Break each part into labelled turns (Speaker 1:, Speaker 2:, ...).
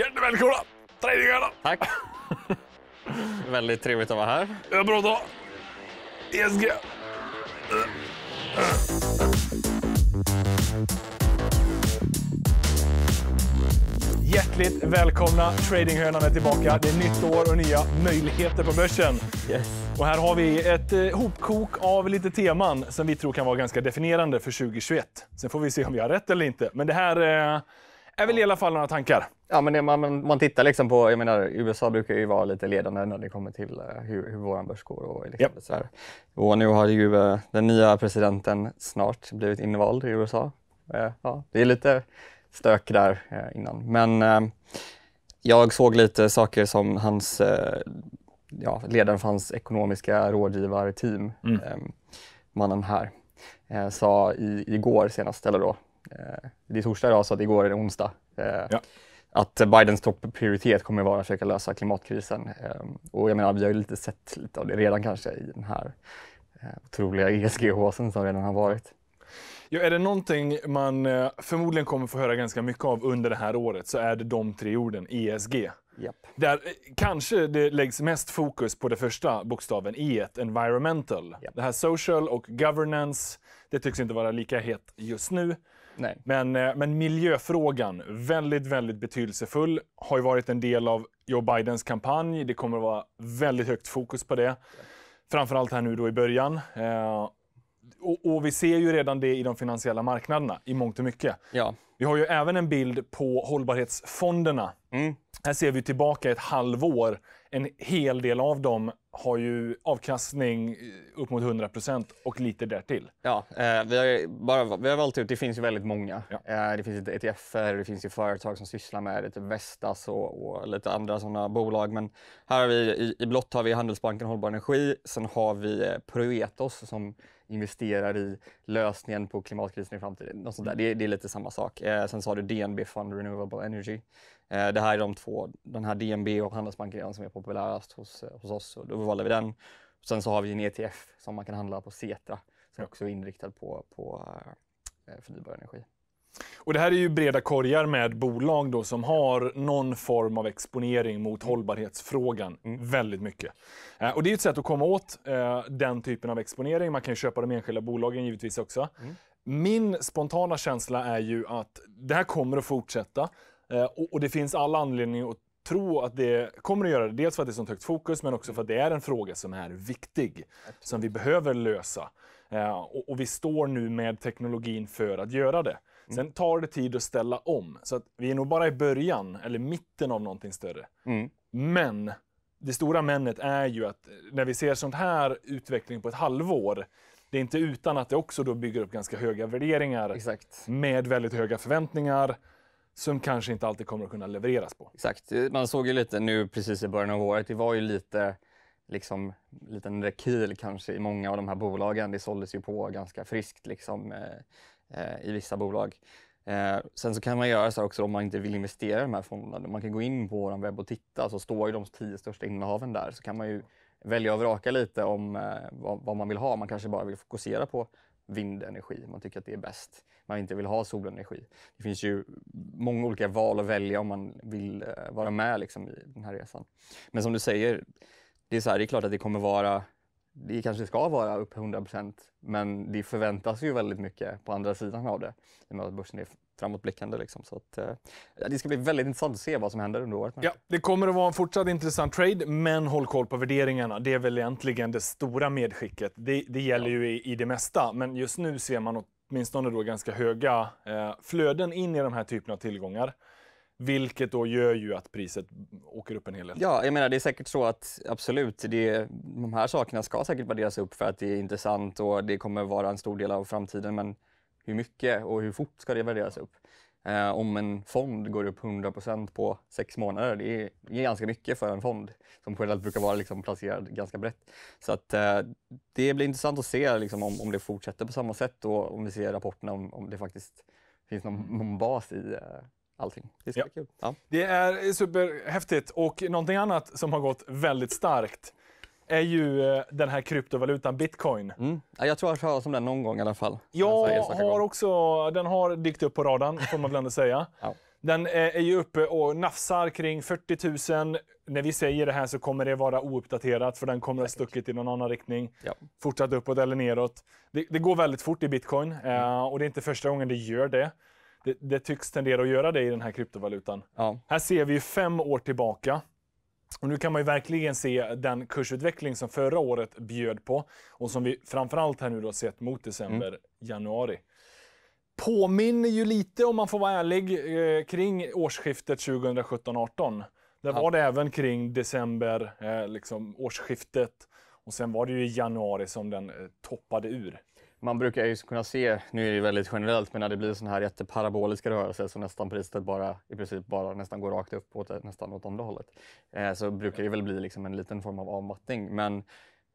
Speaker 1: Hjärtligt välkomna! Träningarna! Tack!
Speaker 2: Väldigt trevligt att vara här.
Speaker 1: Det var bra dag. ESG. Hjärtligt välkomna! Tradinghörnan är tillbaka. Det är nytt år och nya möjligheter på börsen. Yes. Och här har vi ett eh, hopkok av lite teman som vi tror kan vara ganska
Speaker 2: definierande för 2021. Sen får vi se om vi har rätt eller inte. Men det här eh, är väl i alla fall några tankar. Ja, men man, man tittar liksom på, jag menar USA brukar ju vara lite ledande när det kommer till eh, hur, hur vår börs går och liksom yep. sådär. Och nu har ju eh, den nya presidenten snart blivit invald i USA. Eh, ja, det är lite stök där innan. Men jag såg lite saker som hans, ja, ledaren för hans ekonomiska rådgivarteam, mm. mannen här, sa i, igår senast, eller då, Eh, det är torsdag idag så att igår är det onsdag. Eh, ja. Att Bidens topprioritet kommer att vara att försöka lösa klimatkrisen. Eh, och jag menar, vi har ju lite sett lite av det redan kanske i den här otroliga ESG-håsen som redan har varit.
Speaker 1: Ja, är det någonting man förmodligen kommer få höra ganska mycket av under det här året så är det de tre orden ESG. Yep. Där kanske det läggs mest fokus på det första bokstaven, E, environmental. Yep. Det här social och governance, det tycks inte vara lika hett just nu. Nej. Men, eh, men miljöfrågan, väldigt, väldigt betydelsefull, har ju varit en del av Joe Bidens kampanj. Det kommer att vara väldigt högt fokus på det. Ja. Framförallt här nu då i början. Eh, och, och, vi ser ju redan det i de finansiella marknaderna i mångt och mycket. Ja. Vi har ju även en bild på hållbarhetsfonderna. Mm. Här ser vi tillbaka ett halvår en hel del av dem har ju avkastning eh, upp mot 100 och lite därtill.
Speaker 2: Ja, eh, vi, har bara, vi har valt ut, det finns ju väldigt många. Ja. Eh, det finns ETFer, det finns ju företag som sysslar med det, typ Vestas och, och lite andra sådana bolag. Men här har vi, i, i blått har vi Handelsbanken Hållbar Energi. Sen har vi eh, Proetos som investerar i lösningen på klimatkrisen i framtiden. Något sånt där. Mm. Det, det är lite samma sak. Eh, sen har du DNB Fund Renewable Energy. Eh, det här är de två, den här DNB och Handelsbanken är de som är populärast hos, eh, hos oss. Och då valde vi den. Sen så har vi en ETF som man kan handla på Cetra som också är inriktad på, på eh, förnybar energi.
Speaker 1: Och det här är ju breda korgar med bolag då som har någon form av exponering mot mm. hållbarhetsfrågan mm. väldigt mycket. Eh, och det är ett sätt att komma åt eh, den typen av exponering. Man kan köpa de enskilda bolagen givetvis också. Mm. Min spontana känsla är ju att det här kommer att fortsätta eh, och, och det finns all anledning att tro att det kommer att göra det. Dels för att det är sånt högt fokus men också för att det är en fråga som är viktig. Som vi behöver lösa. Eh, och, och vi står nu med teknologin för att göra det. Mm. Sen tar det tid att ställa om. Så att vi är nog bara i början, eller mitten av någonting större. Mm. Men det stora männet är ju att när vi ser sånt här utveckling på ett halvår, det är inte utan att det också då bygger upp ganska höga värderingar Exakt. med väldigt höga förväntningar som kanske inte alltid kommer
Speaker 2: att kunna levereras på. Exakt. Man såg ju lite nu precis i början av året, det var ju lite liksom liten rekyl kanske i många av de här bolagen. Det såldes ju på ganska friskt liksom eh, eh, i vissa bolag. Eh, sen så kan man göra så här också om man inte vill investera i de här fonderna. Man kan gå in på vår webb och titta, så står ju de tio största innehaven där. Så kan man ju välja och vraka lite om eh, vad, vad, man vill ha. Man kanske bara vill fokusera på vindenergi. Man tycker att det är bäst. Man inte vill ha solenergi. Det finns ju många olika val att välja om man vill eh, vara med liksom, i den här resan. Men som du säger, det är, så här, det är klart att det kommer vara det kanske ska vara upp 100 men det förväntas ju väldigt mycket på andra sidan av det. I och med att börsen är framåtblickande. Liksom. Så att, eh, det ska bli väldigt intressant att se vad som händer under året.
Speaker 1: Ja, det kommer att vara en fortsatt intressant trade, men håll koll på värderingarna. Det är väl egentligen det stora medskicket. Det, det gäller ja. ju i, i det mesta, men just nu ser man åtminstone då ganska höga eh, flöden in i de här typen av tillgångar. Vilket då gör ju att priset åker upp en hel del.
Speaker 2: Ja, jag menar det är säkert så att absolut, det, de här sakerna ska säkert värderas upp för att det är intressant och det kommer vara en stor del av framtiden. Men hur mycket och hur fort ska det värderas upp? Eh, om en fond går upp 100 på sex månader, det är, det är, ganska mycket för en fond som generellt brukar vara liksom placerad ganska brett. Så att, eh, det blir intressant att se liksom, om, om det fortsätter på samma sätt och om vi ser rapporterna om, om det faktiskt finns någon, någon bas i eh, allting. Det ska ja. bli kul.
Speaker 1: Ja. Det är superhäftigt och någonting annat som har gått väldigt starkt är ju eh, den här kryptovalutan bitcoin. Mm. Jag tror jag har hört talas om den någon gång i alla fall. Jag har också, den har dykt upp på radarn får man väl ändå säga. ja. Den är ju uppe och nafsar kring 40 000. När vi säger det här så kommer det vara ouppdaterat för den kommer ha stuckit i någon annan riktning. Ja. Fortsatt uppåt eller neråt. Det, det går väldigt fort i bitcoin mm. Eh, och det är inte första gången det gör det det, det, tycks tendera att göra det i den här kryptovalutan. Ja. Här ser vi fem år tillbaka. Och nu kan man ju verkligen se den kursutveckling som förra året bjöd på och som vi framförallt här nu då sett mot december, mm. januari. Påminner ju lite, om man får vara ärlig, eh, kring årsskiftet 2017-18. Där ja. var det även kring december, eh, liksom årsskiftet och sen var det ju i januari som den eh, toppade ur.
Speaker 2: Man brukar ju kunna se, nu är det väldigt generellt, men när det blir sådana här jätteparaboliska rörelser så nästan priset bara i princip bara nästan går rakt upp nästan åt andra hållet. Eh, så brukar det väl bli liksom en liten form av avmattning. Men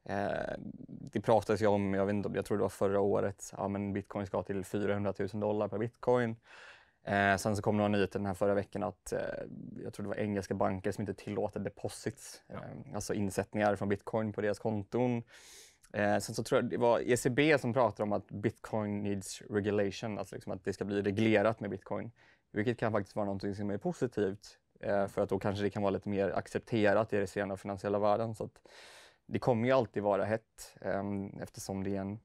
Speaker 2: Eh, det pratades ju om, jag, vet inte, jag tror det var förra året, ja, men bitcoin ska till 400 000 dollar per bitcoin. Eh, sen så kom några nyheter den här förra veckan att eh, jag tror det var engelska banker som inte tillåter deposits, ja. Eh, alltså insättningar från bitcoin på deras konton. Eh, sen så tror jag det var ECB som pratade om att bitcoin needs regulation, alltså liksom att det ska bli reglerat med bitcoin. Vilket kan faktiskt vara någonting som är positivt eh, för att då kanske det kan vara lite mer accepterat i den av finansiella världen. Så det kommer ju alltid vara hett eh, eftersom det är en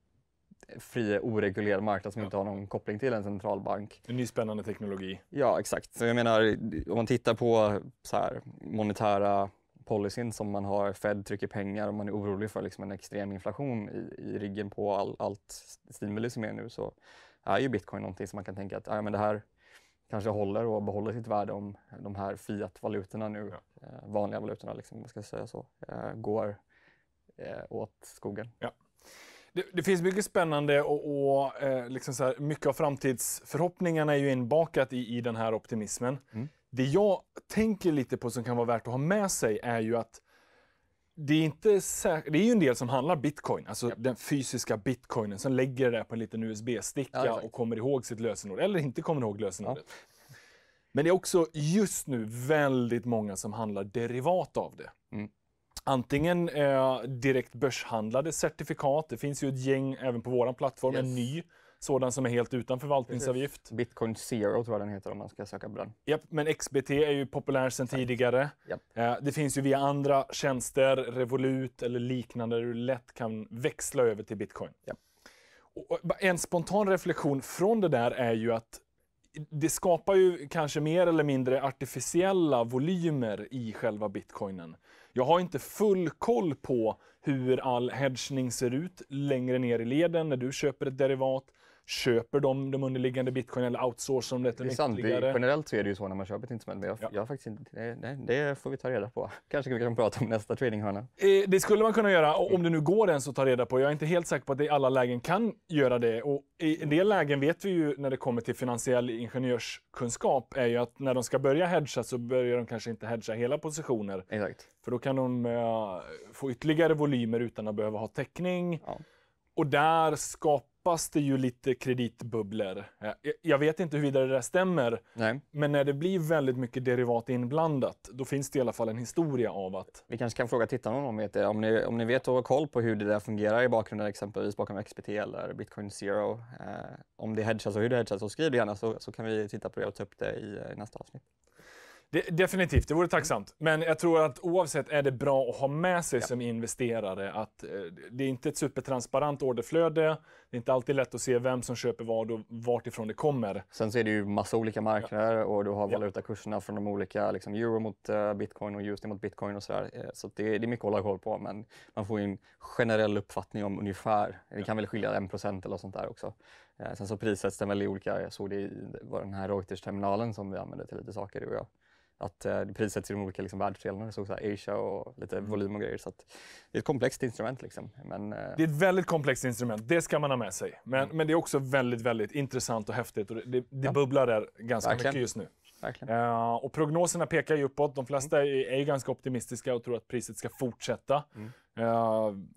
Speaker 2: fri, oreglerad marknad som ja. inte har någon koppling till en centralbank. En ny spännande teknologi. Ja, exakt. jag menar, om man tittar på så här, monetära policyn som man har, Fed trycker pengar och man är orolig för liksom en extrem inflation i, i ryggen på all, allt stimuli som är nu så är ju bitcoin någonting som man kan tänka att ja, men det här kanske håller och behåller sitt värde om de här fiat-valutorna nu, ja. eh, vanliga valutorna, liksom, man ska säga så, eh, går eh, åt skogen. Ja. Det,
Speaker 1: det, finns mycket spännande och,
Speaker 2: och eh,
Speaker 1: liksom så här, mycket av framtidsförhoppningarna är ju inbakat i, i den här optimismen. Mm. Det jag tänker lite på som kan vara värt att ha med sig är ju att det är, inte det är ju en del som handlar bitcoin, alltså ja. den fysiska bitcoinen, som lägger det där på en liten USB-sticka ja, och kommer ihåg sitt lösenord, eller inte kommer ihåg lösenordet. Ja. Men det är också just nu väldigt många som handlar derivat av det. Mm. Antingen eh, direkt börshandlade certifikat, det finns ju ett gäng även på vår plattform, yes. en ny sådan
Speaker 2: som är helt utan förvaltningsavgift. Precis. Bitcoin Zero tror jag den heter om man ska söka på den.
Speaker 1: Japp, men XBT är ju populär sedan tidigare. Eh, det finns ju via andra tjänster, Revolut eller liknande, där du lätt kan växla över till bitcoin. Japp. Och en spontan reflektion från det där är ju att det skapar ju kanske mer eller mindre artificiella volymer i själva bitcoinen. Jag har inte full koll på hur all hedgning ser ut längre ner i leden när du köper ett derivat köper de de underliggande bitcoin eller outsourcar de det är sant. Ytterligare.
Speaker 2: Generellt så är det ju så när man köper ett instrument, jag, ja. jag faktiskt inte, nej, det får vi ta reda på. Kanske vi kan prata om nästa tradinghörna.
Speaker 1: Eh, det skulle man kunna göra, om det nu går ens att ta reda på. Jag är inte helt säker på att det i alla lägen kan göra det. Och I en del lägen vet vi ju när det kommer till finansiell ingenjörskunskap är ju att när de ska börja hedga så börjar de kanske inte hedga hela positioner. Exakt. För då kan de äh, få ytterligare volymer utan att behöva ha täckning. Ja. Och där skapar droppas det ju lite kreditbubblor. Eh, jag vet inte huruvida det där stämmer, Nej. men när det blir väldigt mycket derivat inblandat, då finns det i alla fall en historia av att...
Speaker 2: Vi kanske kan fråga tittarna om de vet det. Om ni, om ni vet och har koll på hur det där fungerar i bakgrunden, exempelvis bakom XBT eller Bitcoin Zero, eh, om det hedgas och hur det hedgas, så skriv det gärna så, så kan vi titta på det och ta upp det i, eh, i nästa avsnitt. Det, definitivt, det vore tacksamt. Men jag tror att oavsett är det
Speaker 1: bra att ha med sig ja. som
Speaker 2: investerare
Speaker 1: att eh, det är inte ett supertransparent orderflöde. Det är inte alltid lätt att se vem som köper vad och vartifrån det kommer.
Speaker 2: Sen ser det ju massa olika marknader ja. och du har valutakurserna ja. från de olika, liksom euro mot uh, bitcoin och USD mot bitcoin och sådär. Eh, så det, det, är mycket att hålla koll på, men man får en generell uppfattning om ungefär. Det kan väl skilja 1 procent eller sånt där också. Eh, sen så prissätts den väl i olika, jag såg det i den här Reuters-terminalen som vi använder till lite saker, du och jag att eh, det prissätts i de olika liksom, världsdelarna, så, så Asia och lite mm. volym och grejer. Så att, det är ett komplext instrument. Liksom. Men, eh, Det är
Speaker 1: ett väldigt komplext instrument, det ska man ha med sig.
Speaker 2: Men, mm. men det är också väldigt,
Speaker 1: väldigt intressant och häftigt och det, det, ja. bubblar där ganska Verkligen. mycket just nu. Eh, och prognoserna pekar ju uppåt. De flesta mm. är, är ganska optimistiska och tror att priset ska fortsätta. Mm. Uh,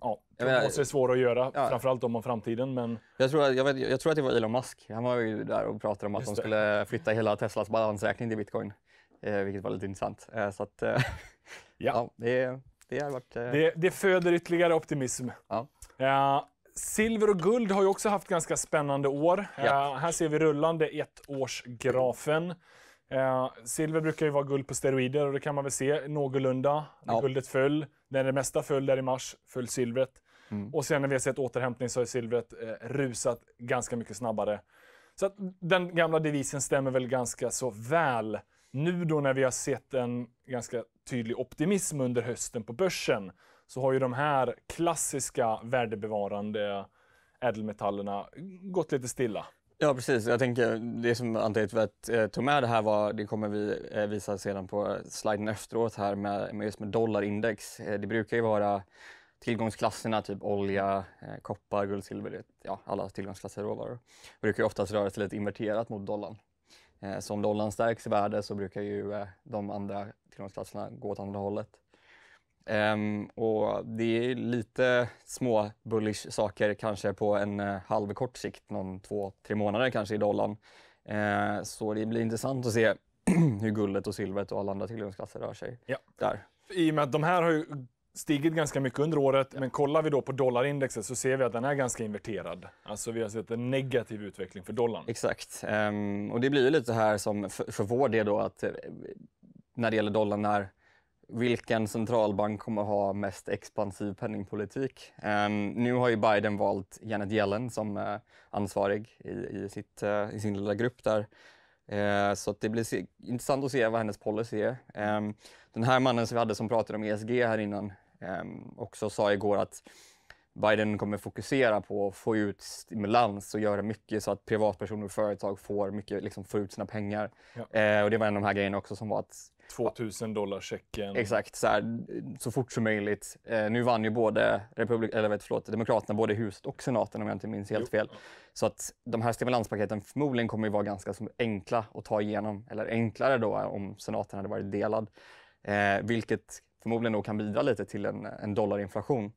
Speaker 1: ja, prognoser är svåra att göra, ja. framförallt om framtiden. Men...
Speaker 2: Jag, tror, jag, vet, jag tror att det var Elon Musk. Han var ju där och pratade om att de skulle det. flytta hela Teslas balansräkning till bitcoin. Eh, vilket var lite intressant. Eh, så att, eh, ja. ja. det, det har varit... Det, det, föder
Speaker 1: ytterligare optimism. Ja. Silver och guld har ju också haft ganska spännande år. Ja. här ser vi rullande ettårsgrafen. silver brukar ju vara guld på steroider och det kan man väl se någorlunda. När ja. guldet föll, när det mesta föll där i mars, föll silvret. Mm. Och sen när vi har sett återhämtning så har silvret eh, rusat ganska mycket snabbare. Så att den gamla devisen stämmer väl ganska så väl. Nu då när vi har sett en ganska tydlig optimism under hösten på börsen så har ju de här klassiska värdebevarande ädelmetallerna gått lite stilla.
Speaker 2: Ja, precis. Jag tänker det som Antti eh, tog med det här var, det kommer vi eh, visa sedan på sliden efteråt här med, med just med dollarindex. Eh, det brukar ju vara tillgångsklasserna, typ olja, eh, koppar, guld, silver, ja alla tillgångsklasser råvaror. brukar ju oftast röra sig lite inverterat mot dollarn. Eh, så om dollarn stärks i värde så brukar ju eh, de andra tillgångsklasserna gå åt andra hållet. Um, och det är lite små bullish saker kanske på en uh, halv sikt, någon två, tre månader kanske i dollarn. Uh, så det blir intressant att se hur guldet och silvret och alla andra tillgångsklasser rör sig. Ja. Där.
Speaker 1: I och med att de här har ju stigit ganska mycket under året, ja. men kollar vi då på dollarindexet så ser vi att den är ganska inverterad. Alltså vi har sett en negativ utveckling
Speaker 2: för dollarn. Exakt. Um, och det blir lite här som för, för vår del då att eh, när det gäller dollarn, när, vilken centralbank kommer ha mest expansiv penningpolitik? Um, nu har ju Biden valt Janet Yellen som uh, ansvarig i, i, sitt, uh, i, sin lilla grupp där. så det blir intressant att se vad hennes policy är. Ehm, den här mannen som vi hade som pratade om ESG här innan, Ehm, också sa igår att Biden kommer fokusera på att få ut stimulans och göra mycket så att privatpersoner och företag får, mycket, liksom, får ut sina pengar. Ja. Eh, och Det var en av de här grejerna också som var att... 2000 dollar checken. Exakt, så, här, så fort som möjligt. Eh, nu vann ju både Republik eller, vet, förlåt, Demokraterna både huset och senaten om jag inte minns helt jo. fel. Så att de här stimulanspaketen förmodligen kommer ju vara ganska enkla att ta igenom. Eller enklare då om senaten hade varit delad. Eh, vilket förmodligen då kan bidra lite till en, en dollarinflation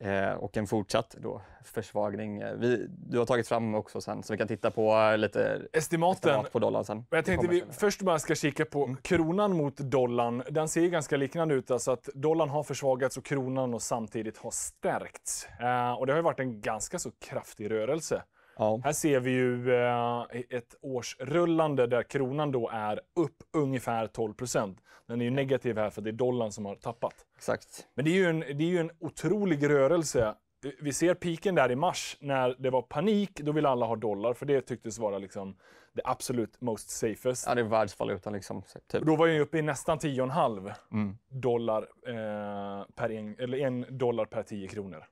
Speaker 2: eh, och en fortsatt då försvagning. Eh, vi, du har tagit fram också sen, så vi kan titta på eh, lite estimaten estimat på dollarn sen. Jag tänkte vi
Speaker 1: först bara ska kika på mm. kronan mot dollarn. Den ser ganska liknande ut, alltså att dollarn har försvagats och kronan och samtidigt har stärkts. Eh, och det har varit en ganska så kraftig rörelse. Ja. Här ser vi ju eh, ett årsrullande där kronan då är upp ungefär 12 procent. Den är ju negativ här för det är dollarn som har tappat. Exakt. Men det är ju en, det är ju en otrolig rörelse. Vi ser piken där i mars när det var panik. Då ville alla ha dollar för det tycktes vara liksom det absolut most safest. Ja, det är världsvalutan liksom. Typ. Då var jag uppe i nästan 10,5 mm. dollar eh, en, eller en dollar per
Speaker 2: 10 kronor.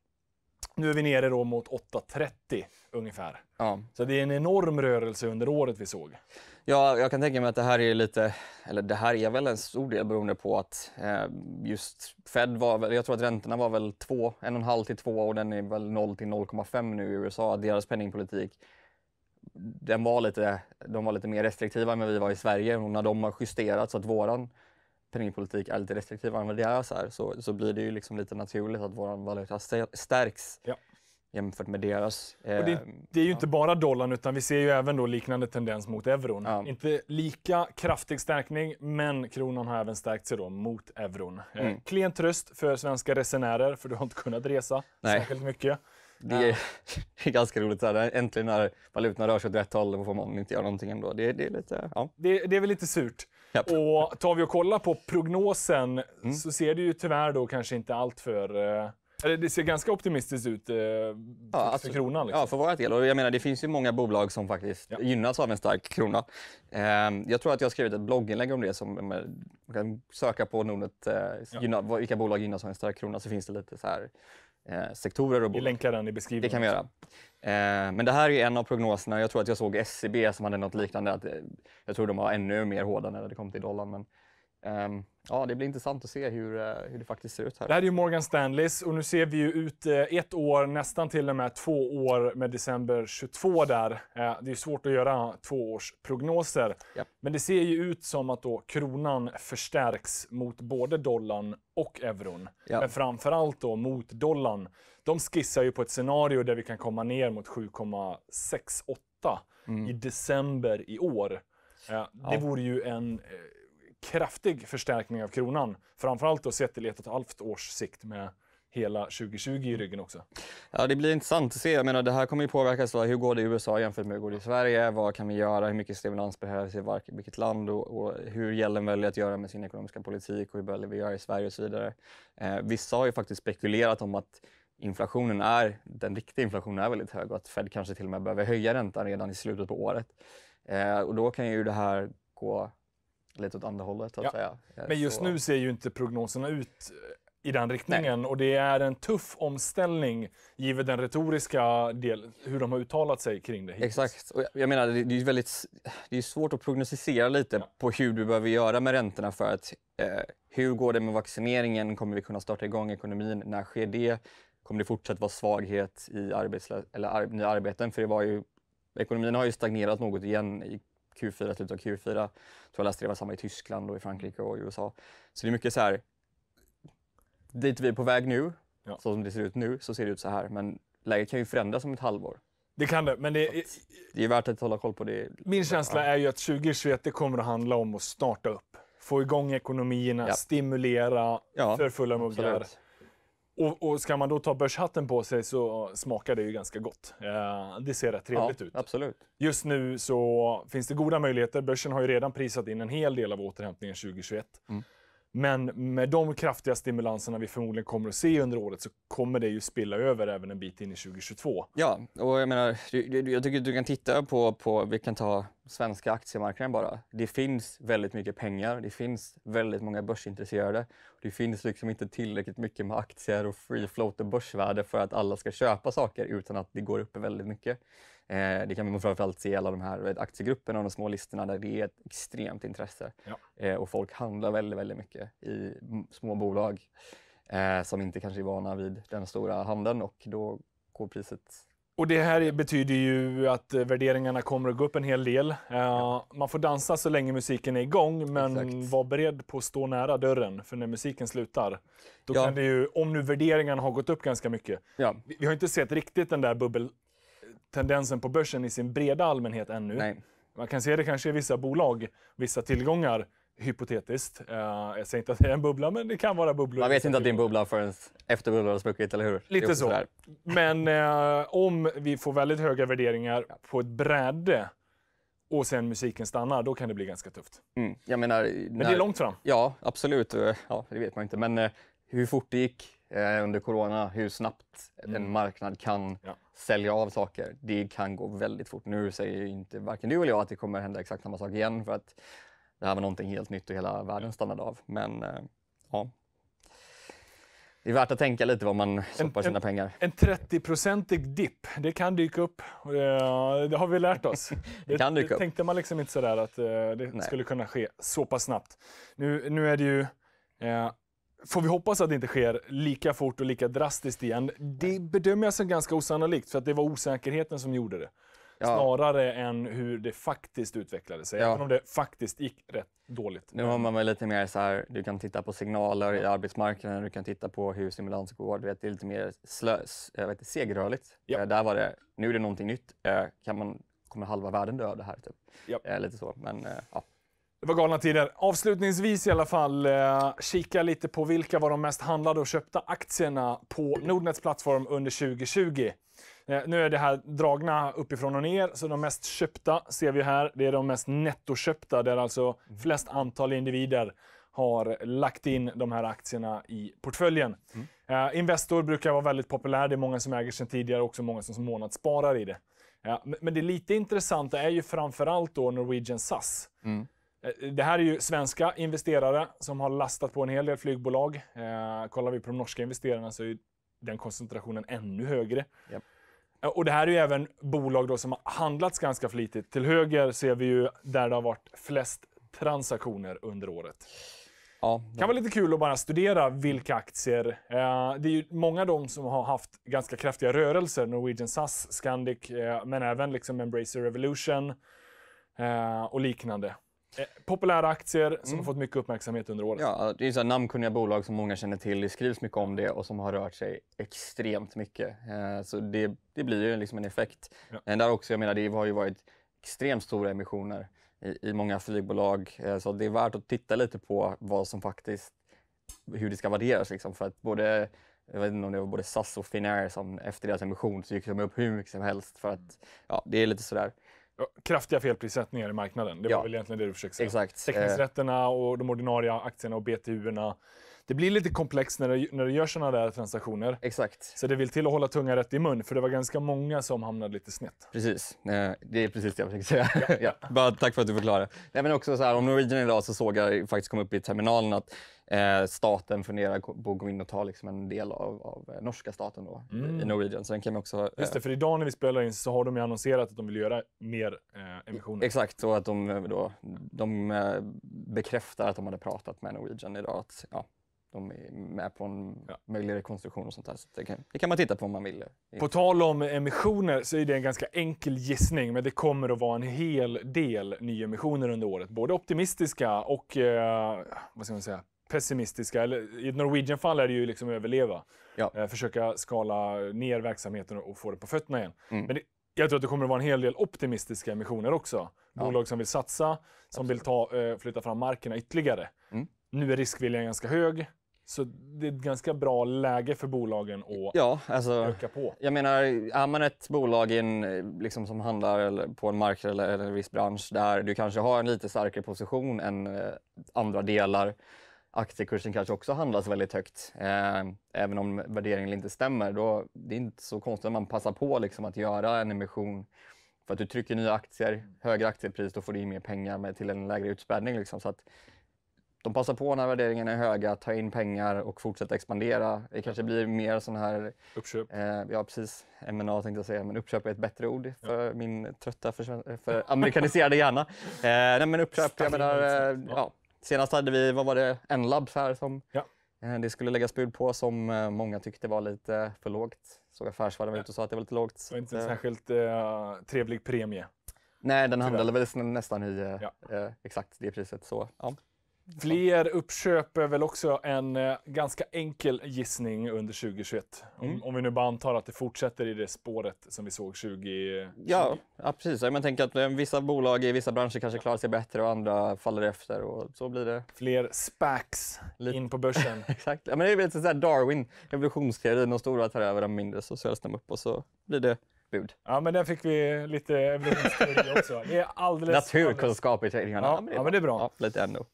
Speaker 1: Nu är vi nere då mot 8.30 ungefär.
Speaker 2: Ja. Så det är en
Speaker 1: enorm rörelse under året
Speaker 2: vi såg. Ja, jag kan tänka mig att det här är lite, eller det här är väl en stor del beroende på att eh, just Fed var väl, jag tror att räntorna var väl 2, 1,5 till 2 och den är väl 0 till 0,5 nu i USA. Deras penningpolitik, den var lite, de var lite mer restriktiva än vad vi var i Sverige och när de har justerat så att våran penningpolitik är lite restriktivare än vad det är så, här, så, så blir det ju liksom lite naturligt att vår valuta stärks ja. jämfört med deras. Eh, det, det, är ju ja. inte bara dollarn
Speaker 1: utan vi ser ju även då liknande tendens mot euron. Ja. Inte lika kraftig stärkning men kronan har även stärkt sig då mot euron. Eh, mm. Eh, klen tröst för svenska resenärer för du har inte
Speaker 2: kunnat resa Nej. särskilt mycket. Det är, eh. det är, ganska roligt. Så här. Äntligen när valutorna rör sig åt rätt håll, då får man inte göra någonting ändå. Det, det är, lite, ja. det, det är väl lite surt. Yep. Och
Speaker 1: tar vi och kollar på prognosen mm. så ser det ju tyvärr då kanske inte allt för... Eh, det ser ganska optimistiskt ut eh, ja, för absolut. Alltså,
Speaker 2: kronan. Liksom. Ja, för våra del. Och jag menar, det finns ju många bolag som faktiskt ja. gynnas av en stark krona. Eh, jag tror att jag har skrivit ett blogginlägg om det. Som, man kan söka på Nordnet, eh, ja. vilka bolag gynnas av en stark krona, så finns det lite så här, eh, sektorer och bolag. Vi länkar den i beskrivningen. Det kan vi göra. Eh, men det här är en av prognoserna. Jag tror att jag såg SCB e som hade något liknande. Eh, jag tror de var ännu mer hårda när det kom till dollarn. Men Um, ja, det blir intressant att se hur, eh, hur det faktiskt ser ut här. Det här är ju Morgan Stanleys och nu ser
Speaker 1: vi ju ut eh, ett år, nästan till och med två år med december 22 där. Eh, det är svårt att göra tvåårsprognoser. Yep. Men det ser ju ut som att då kronan förstärks mot både dollarn och euron. Yep. Men framför allt då mot dollarn. De skissar ju på ett scenario där vi kan komma ner mot 7,68 mm. i december i år. Det ja. vore ju en kraftig förstärkning av kronan. Framförallt då sett till ett och ett halvt års sikt med hela 2020 i mm. ryggen också.
Speaker 2: Ja, det blir intressant att se. Jag menar, det här kommer ju påverkas av hur går det i USA jämfört med hur går det i Sverige? Vad kan vi göra? Hur mycket stimulans behövs i vilket land? Och, och hur gälden väljer att göra med sin ekonomiska politik och hur väljer vi göra i Sverige och så vidare. Eh, vissa har ju faktiskt spekulerat om att inflationen är, den riktiga inflationen är väldigt hög och att Fed kanske till och med behöver höja räntan redan i slutet på året. Eh, och då kan ju det här gå lite åt andra hållet. Så att ja. säga. Men just så... nu
Speaker 1: ser ju inte prognoserna ut i den riktningen Nej. och det är en tuff omställning givet den retoriska delen, hur de har uttalat sig kring det hittills.
Speaker 2: Exakt, och jag, menar det, det är väldigt det är svårt att prognostisera lite ja. på hur du behöver göra med räntorna för att eh, hur går det med vaccineringen? Kommer vi kunna starta igång ekonomin? När sker det? Kommer det fortsatt vara svaghet i arbetslö- eller ar nya arbeten? För det var ju, ekonomin har ju stagnerat något igen i Q4, slutet av Q4. Tror jag läste det var samma i Tyskland och i Frankrike och i USA. Så det är mycket så här, dit vi är på väg nu, ja. så som det ser ut nu, så ser det ut så här. Men läget kan ju förändras om ett halvår. Det kan det, men det är... Det är värt att hålla koll på det. Min känsla är
Speaker 1: ju att 2021 kommer att handla om att starta upp. Få igång ekonomierna, ja. stimulera ja, för fulla muggar. Absolut. Och, och, ska man då ta börshatten på sig så smakar det ju ganska gott. Eh, det ser rätt trevligt ja, ut. Absolut. Just nu så finns det goda möjligheter. Börsen har ju redan prisat in en hel del av återhämtningen 2021. Mm. Men med de kraftiga stimulanserna vi förmodligen kommer att se under året så kommer det ju spilla över även en bit in i 2022.
Speaker 2: Ja, och jag menar, jag tycker du kan titta på, på vi kan ta svenska aktiemarknaden bara. Det finns väldigt mycket pengar, det finns väldigt många börsintresserade. Det finns liksom inte tillräckligt mycket med aktier och free float och börsvärde för att alla ska köpa saker utan att det går upp väldigt mycket. Eh, det kan man framförallt se i alla de här eh, aktiegrupperna och de små listorna där det är ett extremt intresse. Ja. Eh, och folk handlar väldigt, väldigt mycket i små bolag eh, som inte kanske är vana vid den stora handeln och då går priset
Speaker 1: och det här betyder ju att eh, värderingarna kommer att gå upp en hel del. Eh, ja. Man får dansa så länge musiken är igång, men Exakt. var beredd på att stå nära dörren, för när musiken slutar, då ja. kan det ju, om nu värderingarna har gått upp ganska mycket. Ja. Vi har inte sett riktigt den där bubbel, tendensen på börsen i sin breda allmänhet ännu. Nej. Man kan se det kanske i vissa bolag, vissa tillgångar hypotetiskt. Uh, jag säger inte att det är en bubbla, men det kan vara bubblor. Man vet inte att det
Speaker 2: är en bubbla förrän efter bubblan har spruckit, eller hur? Lite så. Sådär.
Speaker 1: Men uh, om vi får väldigt höga värderingar ja. på ett bräde och sen musiken stannar, då kan det bli ganska tufft.
Speaker 2: Mm. Jag menar, när... Men det är långt fram. Ja, absolut. Eh, ja, det vet man inte. Men uh, hur fort det gick eh, under corona, hur snabbt mm. en marknad kan ja. sälja av saker. Det kan gå väldigt fort. Nu säger inte varken du eller jag att det kommer hända exakt samma sak igen för att det här var någonting helt nytt och hela världen stannade av. Men eh, ja, det är värt att tänka lite vad man stoppar en, sina pengar.
Speaker 1: En 30-procentig dipp, det kan dyka upp. Det har vi lärt oss. det, kan dyka upp. tänkte man liksom inte sådär att eh, det Nej. skulle kunna ske så pass snabbt. Nu, nu är det ju eh, får vi hoppas att det inte sker lika fort och lika drastiskt igen. Det bedömer jag som ganska osannolikt, för att det var osäkerheten som gjorde det. Ja. Snarare än hur det faktiskt utvecklade sig, ja. även om
Speaker 2: det faktiskt gick
Speaker 1: rätt dåligt. Nu har man
Speaker 2: väl lite mer så här, du kan titta på signaler i arbetsmarknaden, du kan titta på hur stimulans går. Du vet, det är lite mer slös, eh, vet, segrörligt. Ja. Eh, där var det, nu är det någonting nytt. Eh, kan man, kommer halva världen dö av det här? Typ. Ja. Lite så, men ja.
Speaker 1: Det var galna tider. Avslutningsvis i alla fall, eh, kika lite på vilka var de mest handlade och köpta aktierna på Nordnets plattform under 2020. Eh, nu är det här dragna uppifrån och ner, så de mest köpta ser vi här. Det är de mest nettoköpta, där alltså mm. flest antal individer har lagt in de här aktierna i portföljen. Mm. Eh, Investor brukar vara väldigt populär. Det är många som äger sedan tidigare och också många som månadssparar i det. Ja, men det lite intressanta är ju framförallt då Norwegian SAS. Mm. Eh, det här är ju svenska investerare som har lastat på en hel del flygbolag. Eh, kollar vi på de norska investerarna så är den koncentrationen ännu högre. Yep. Eh, och det här är ju även bolag då som har handlats ganska flitigt. Till höger ser vi ju där det har varit flest transaktioner under året. Ja, det kan vara lite kul att bara studera vilka aktier. Eh, det är ju många av dem som har haft ganska kraftiga rörelser. Norwegian SAS, Scandic, eh, men även liksom Embracer Revolution eh, och liknande. Eh, populära aktier som mm. har fått mycket uppmärksamhet
Speaker 2: under året. Ja, det är så namnkunniga bolag som många känner till. Det skrivs mycket om det och som har rört sig extremt mycket. Eh, så det, det blir ju liksom en effekt. Ja. Där också, jag menar, det har ju varit extremt stora emissioner i, i många flygbolag. Eh, så det är värt att titta lite på vad som faktiskt, hur det ska värderas. Liksom. För att både jag vet inte om det var både SAS och Finnair som efter deras emission så gick de upp hur mycket som helst för att ja, det är lite sådär. Kraftiga felprissättningar i marknaden, det var ja. väl egentligen det du försökte säga. Exakt. Eh, Teckningsrätterna och de ordinarie
Speaker 1: aktierna och BTU-erna det blir lite komplext när du, när du gör sådana där transaktioner. Exakt. Så det vill till att hålla tungan rätt i mun, för det var ganska många som hamnade lite snett.
Speaker 2: Precis. Eh, det är precis det jag försöker säga. Ja. ja. Bara tack för att du förklarade. Nej, men också så här, om Norwegian idag så såg jag faktiskt komma upp i terminalen att Eh, staten funderar på att gå in och ta liksom en del av, av eh, norska staten då, mm. i Norwegian. Så den kan också, eh, Just det, för idag när vi spelar in så har de annonserat att de vill göra mer eh, emissioner. Exakt, och att de, eh, då, de bekräftar att de hade pratat med Norwegian idag. Att, ja, de är med på en ja. möjlig rekonstruktion och sånt där. Så det, kan, det kan man titta på om man vill. På tal om
Speaker 1: emissioner så är det en ganska enkel gissning, men det kommer att vara en hel del nyemissioner under året. Både optimistiska och, eh, vad ska man säga, pessimistiska. Eller, I ett Norwegian-fall är det ju liksom att överleva. Ja. Eh, försöka skala ner verksamheten och få det på fötterna igen. Mm. Men det, jag tror att det kommer att vara en hel del optimistiska emissioner också. Ja. Bolag som vill satsa, som Absolut. vill ta, eh, flytta fram markerna ytterligare. Mm. Nu är riskviljan ganska hög. Så det är ett ganska bra läge för bolagen att ja, alltså, öka på.
Speaker 2: Jag menar, är man ett bolag in, eh, liksom, som handlar på en marknad eller, eller en viss bransch där du kanske har en lite starkare position än eh, andra delar. Aktiekursen kanske också handlas väldigt högt, eh, även om värderingen inte stämmer. Då, det är inte så konstigt att man passar på liksom, att göra en emission. För att du trycker nya aktier, högre aktiepris, då får du in mer pengar med, till en lägre utspädning. Liksom, så att, de passar på när värderingarna är höga, ta in pengar och fortsätta expandera. Det kanske blir mer sån här... Uppköp. Eh, ja, precis. M&A tänkte jag säga, men uppköp är ett bättre ord för ja. min trötta, för, för amerikaniserade hjärna. Eh, nej, men uppköp, jag menar... Eh, ja. Senast hade vi, vad var det, Enlabs här som ja. Eh, det skulle läggas bud på som eh, många tyckte var lite för lågt. Såg Affärsvärlden ja. ut och sa att det var lite lågt. Det var inte en eh, särskilt trevlig premie. Nej, den handlade väl nästan i exakt det priset. Så, ja. Fler
Speaker 1: uppköp är väl också en eh, ganska enkel gissning under 2021. Om, mm. om vi nu bara antar att det fortsätter i det spåret som vi såg 2020. Ja,
Speaker 2: ja precis. Man tänker att eh, vissa bolag i vissa branscher kanske klarar sig bättre och andra faller efter och så blir det. Fler SPACs lite... in på börsen. Exakt. Ja, men det är lite så Darwin, evolutionsteorin. De stora tar över de mindre så säljs de upp och så blir det Bud. Ja, men den fick vi lite evolutionsteori också. Det är alldeles... Naturkunskap i teorin. Ja, ja, men det är bra. Ja, lite ändå.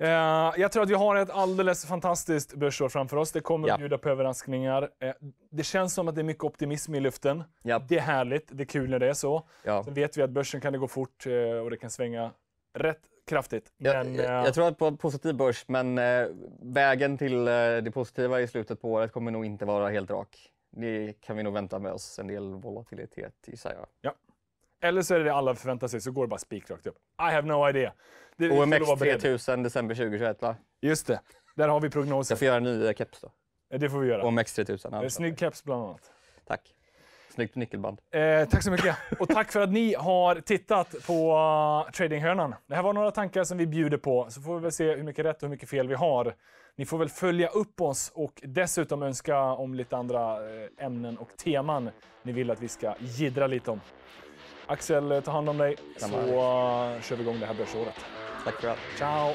Speaker 2: Eh, jag
Speaker 1: tror att vi har ett alldeles fantastiskt börsår framför oss. Det kommer ja. att bjuda på överraskningar. Eh, det känns som att det är mycket optimism i luften. Ja. Det är härligt, det är kul när det är så. Ja. Sen vet vi att börsen kan det gå fort eh, och det kan svänga rätt kraftigt. Men, jag, jag, jag,
Speaker 2: tror att på en positiv börs, men vägen till det positiva i slutet på året kommer nog inte vara helt rak. Det kan vi nog vänta med oss en del volatilitet, gissar jag. Ja. Eller så är det det alla förväntar sig, så går det bara spikrakt upp. I have no idea det, OMX 3000 december 2021 va? Just det. Där har vi prognosen. Jag får göra en ny keps då. Det får vi göra. OMX 3000. Alltså. Snygg keps bland annat. Tack. Snyggt nyckelband.
Speaker 1: Eh, tack så mycket. Och tack för att ni har tittat på uh, Tradinghörnan. Det här var några tankar som vi bjuder på, så får vi väl se hur mycket rätt och hur mycket fel vi har. Ni får väl följa upp oss och dessutom önska om lite andra eh, ämnen och teman ni vill att vi ska gidra lite om. Axel, eh, ta hand om dig, så uh, kör vi igång det här börsåret. Click, you up. Ciao.